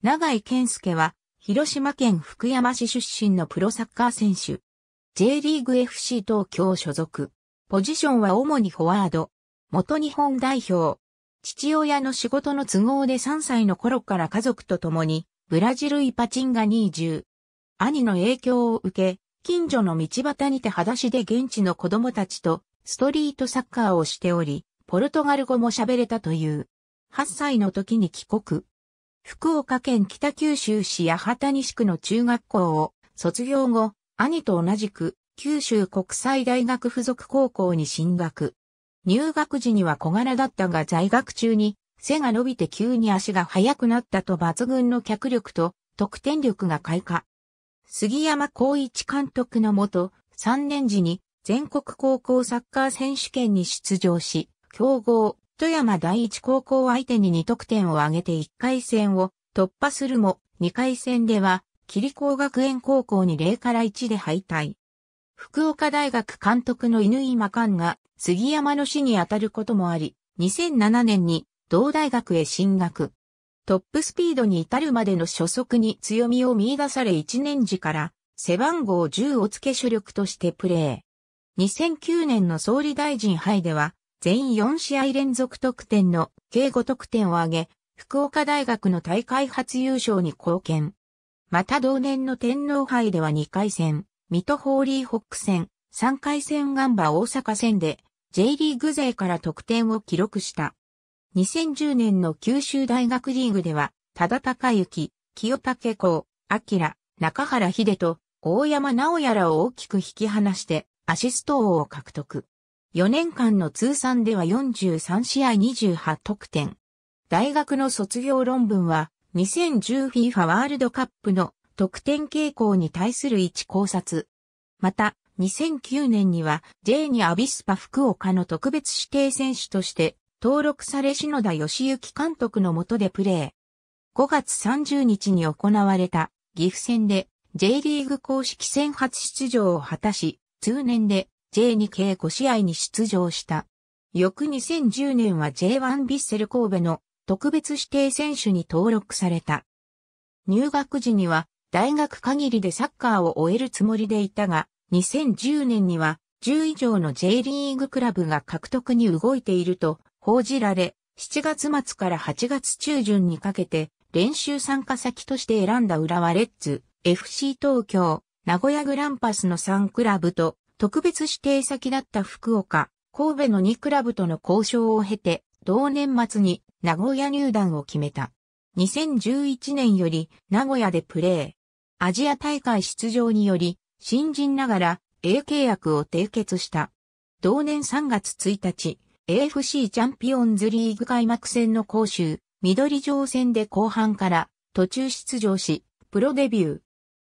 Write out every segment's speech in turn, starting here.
長井健介は、広島県福山市出身のプロサッカー選手。J リーグ FC 東京所属。ポジションは主にフォワード。元日本代表。父親の仕事の都合で3歳の頃から家族と共に、ブラジルイパチンガに移住。兄の影響を受け、近所の道端にて裸足で現地の子供たちとストリートサッカーをしており、ポルトガル語も喋れたという。8歳の時に帰国。福岡県北九州市八幡西区の中学校を卒業後、兄と同じく九州国際大学附属高校に進学。入学時には小柄だったが在学中に背が伸びて急に足が速くなったと抜群の脚力と得点力が開花。杉山光一監督のもと、3年時に全国高校サッカー選手権に出場し、強豪富山第一高校相手に2得点を挙げて1回戦を突破するも、2回戦では、霧光学園高校に0から1で敗退。福岡大学監督の犬井真寛が杉山の死に当たることもあり、2007年に同大学へ進学。トップスピードに至るまでの初速に強みを見出され1年時から背番号10を付け主力としてプレー。2009年の総理大臣杯では全4試合連続得点の計5得点を挙げ、福岡大学の大会初優勝に貢献。また同年の天皇杯では2回戦、水戸ホーリーホック戦、3回戦ガンバ大阪戦で J リーグ勢から得点を記録した。2010年の九州大学リーグでは、多田隆之、清武孝、明、中原秀と、大山直也らを大きく引き離して、アシスト王を獲得。4年間の通算では43試合28得点。大学の卒業論文は 2010FIFA ワールドカップの得点傾向に対する一考察。また、2009年には J にアビスパ福岡の特別指定選手として登録され篠田義行監督の下でプレー。5月30日に行われた岐阜戦で J リーグ公式戦初出場を果たし、通年で J2 計5試合に出場した。翌2010年は J1 ビッセル神戸の特別指定選手に登録された。入学時には大学限りでサッカーを終えるつもりでいたが、2010年には10以上の J リーグクラブが獲得に動いていると報じられ、7月末から8月中旬にかけて練習参加先として選んだ浦和レッズ、FC 東京、名古屋グランパスの3クラブと特別指定先だった福岡、神戸の2クラブとの交渉を経て、同年末に名古屋入団を決めた。2011年より名古屋でプレー。アジア大会出場により、新人ながら A 契約を締結した。同年3月1日、AFC チャンピオンズリーグ開幕戦の講習、緑城戦で後半から途中出場し、プロデビュー。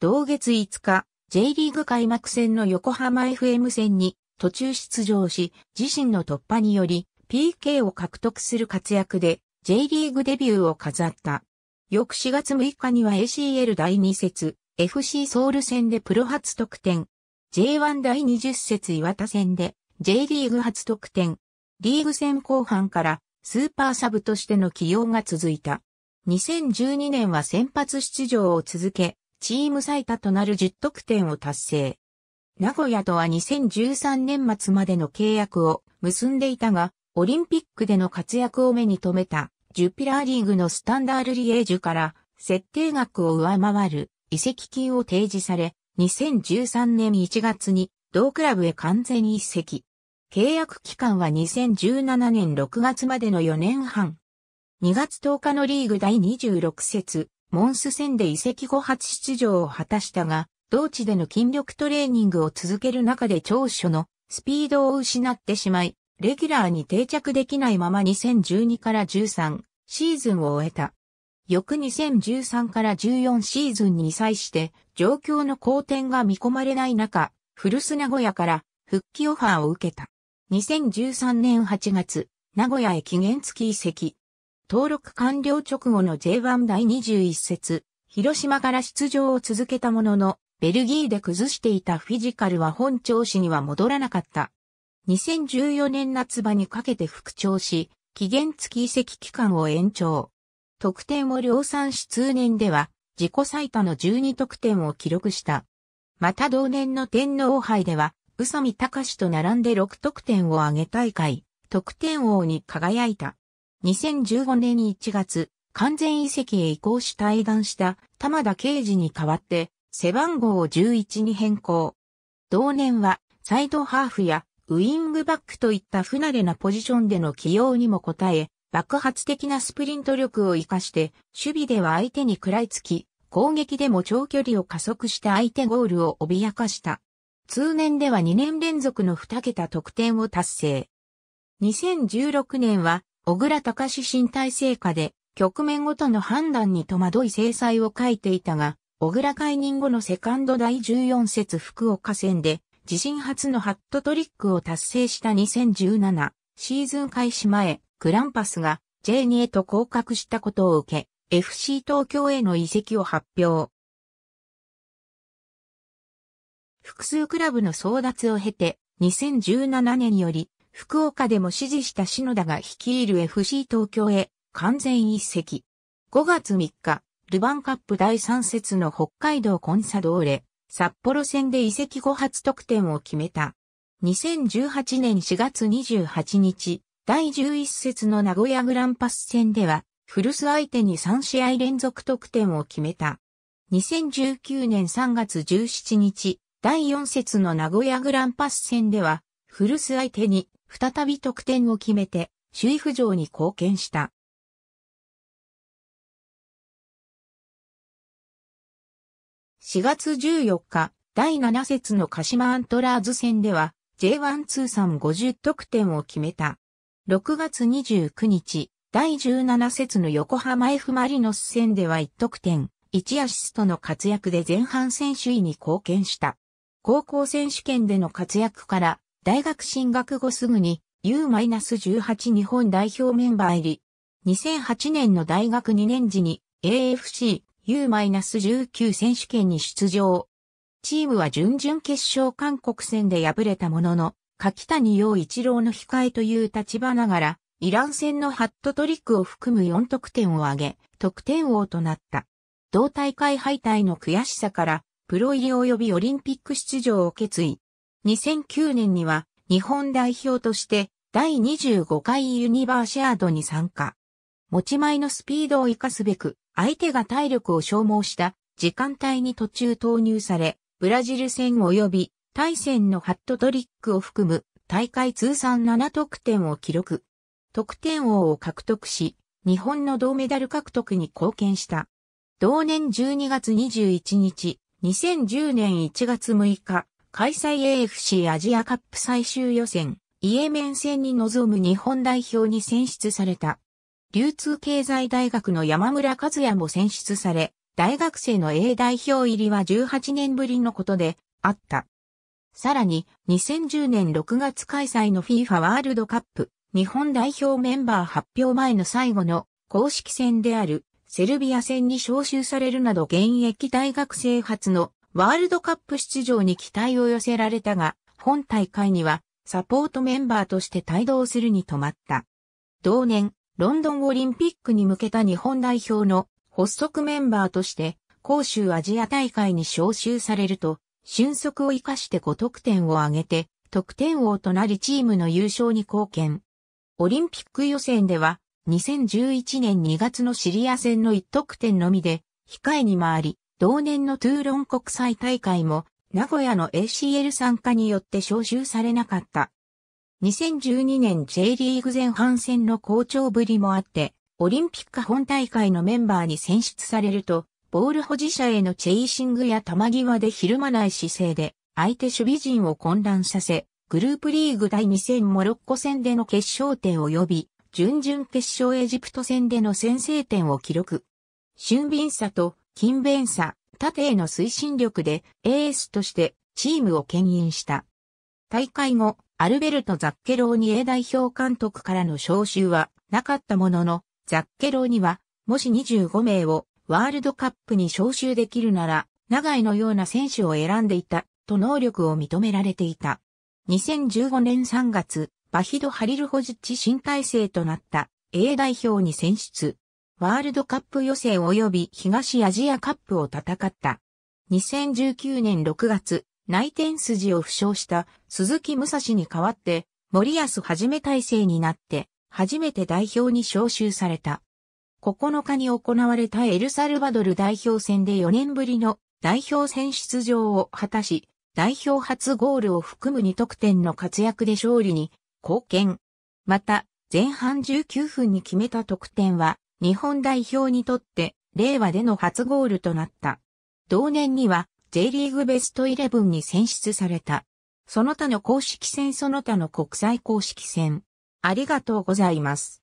同月5日、J リーグ開幕戦の横浜 FM 戦に途中出場し、自身の突破により PK を獲得する活躍で J リーグデビューを飾った。翌4月6日には ACL 第2節 FC ソウル戦でプロ初得点。J1 第20節岩田戦で J リーグ初得点。リーグ戦後半からスーパーサブとしての起用が続いた。2012年は先発出場を続け、チーム最多となる10得点を達成。名古屋とは2013年末までの契約を結んでいたが、オリンピックでの活躍を目に留めた、ジュピラーリーグのスタンダールリエージュから、設定額を上回る移籍金を提示され、2013年1月に同クラブへ完全移籍。契約期間は2017年6月までの4年半。2月10日のリーグ第26節、モンス戦で移籍後初出場を果たしたが、同地での筋力トレーニングを続ける中で長所のスピードを失ってしまい、レギュラーに定着できないまま2012から13シーズンを終えた。翌2013から14シーズンに際して状況の好転が見込まれない中、古巣名古屋から復帰オファーを受けた。2013年8月、名古屋へ期限付き移籍。登録完了直後の J1 第21節、広島から出場を続けたものの、ベルギーで崩していたフィジカルは本調子には戻らなかった。2014年夏場にかけて復調し、期限付き移籍期間を延長。得点を量産し通年では、自己最多の12得点を記録した。また同年の天皇杯では、宇佐美隆と並んで6得点を挙げ大会、得点王に輝いた。2015年1月、完全移籍へ移行し退団した玉田啓司に代わって背番号を11に変更。同年はサイドハーフやウィングバックといった不慣れなポジションでの起用にも応え、爆発的なスプリント力を活かして、守備では相手に食らいつき、攻撃でも長距離を加速して相手ゴールを脅かした。通年では2年連続の2桁得点を達成。2016年は小倉隆史新体制下で、局面ごとの判断に戸惑い制裁を書いていたが、小倉解任後のセカンド第14節福岡戦で、自身初のハットトリックを達成した2017シーズン開始前、グランパスが J2 へと降格したことを受け、FC 東京への移籍を発表。複数クラブの争奪を経て、2017年より福岡でも支持した篠田が率いる FC 東京へ完全一席。5月3日、ルヴァンカップ第3節の北海道コンサドーレ、札幌戦で移籍後初得点を決めた。2018年4月28日、第11節の名古屋グランパス戦では、古巣相手に3試合連続得点を決めた。2019年3月17日、第4節の名古屋グランパス戦では、古巣相手に再び得点を決めて、首位浮上に貢献した。4月14日、第7節の鹿島アントラーズ戦では、J1 通算50得点を決めた。6月29日、第17節の横浜 F マリノス戦では1得点、1アシストの活躍で前半戦首位に貢献した。高校選手権での活躍から大学進学後すぐに U-18 日本代表メンバー入り。2008年の大学2年時に AFC U-19 選手権に出場。チームは準々決勝韓国戦で敗れたものの、柿谷陽一郎の控えという立場ながら、イラン戦のハットトリックを含む4得点を挙げ、得点王となった。同大会敗退の悔しさから、プロ入り及びオリンピック出場を決意。2009年には日本代表として第25回ユニバーシアードに参加。持ち前のスピードを活かすべく、相手が体力を消耗した時間帯に途中投入され、ブラジル戦及び対戦のハットトリックを含む大会通算7得点を記録。得点王を獲得し、日本の銅メダル獲得に貢献した。同年12月21日、2010年1月6日、開催 AFC アジアカップ最終予選、イエメン戦に臨む日本代表に選出された。流通経済大学の山村和也も選出され、大学生の A 代表入りは18年ぶりのことであった。さらに、2010年6月開催の FIFA ワールドカップ日本代表メンバー発表前の最後の公式戦であるセルビア戦に招集されるなど現役大学生初のワールドカップ出場に期待を寄せられたが、本大会にはサポートメンバーとして帯同するに止まった。同年、ロンドンオリンピックに向けた日本代表の発足メンバーとして、杭州アジア大会に招集されると、俊足を活かして5得点を挙げて、得点王となりチームの優勝に貢献。オリンピック予選では、2011年2月のシリア戦の1得点のみで、控えに回り、同年のトゥーロン国際大会も、名古屋の ACL 参加によって招集されなかった。2012年 J リーグ前半戦の好調ぶりもあって、オリンピック本大会のメンバーに選出されると、ボール保持者へのチェイシングや球際でひるまない姿勢で、相手守備陣を混乱させ、グループリーグ第2戦モロッコ戦での決勝点及び、準々決勝エジプト戦での先制点を記録。俊敏さと勤勉さ、縦への推進力でエースとしてチームを牽引した。大会後、アルベルト・ザッケローニ A 代表監督からの招集はなかったものの、ザッケローニは、もし25名をワールドカップに招集できるなら、長井のような選手を選んでいた、と能力を認められていた。2015年3月、バヒド・ハリルホジッチ新体制となった A 代表に選出。ワールドカップ予選及び東アジアカップを戦った。2019年6月、内転筋を負傷した鈴木武蔵に代わって森安はじめ体制になって初めて代表に招集された。9日に行われたエルサルバドル代表戦で4年ぶりの代表戦出場を果たし、代表初ゴールを含む2得点の活躍で勝利に貢献。また、前半19分に決めた得点は、日本代表にとって令和での初ゴールとなった。同年には J リーグベストイレブンに選出された。その他の公式戦その他の国際公式戦。ありがとうございます。